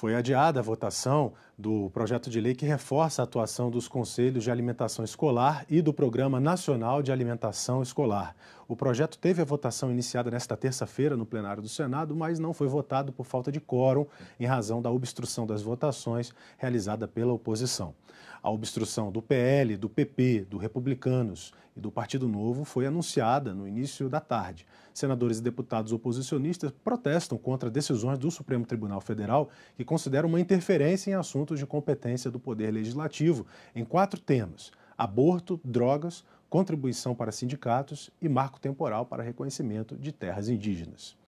Foi adiada a votação do projeto de lei que reforça a atuação dos conselhos de alimentação escolar e do Programa Nacional de Alimentação Escolar. O projeto teve a votação iniciada nesta terça-feira no plenário do Senado, mas não foi votado por falta de quórum em razão da obstrução das votações realizada pela oposição. A obstrução do PL, do PP, do Republicanos e do Partido Novo foi anunciada no início da tarde. Senadores e deputados oposicionistas protestam contra decisões do Supremo Tribunal Federal que consideram uma interferência em assuntos assuntos de competência do Poder Legislativo, em quatro temas: aborto, drogas, contribuição para sindicatos e marco temporal para reconhecimento de terras indígenas.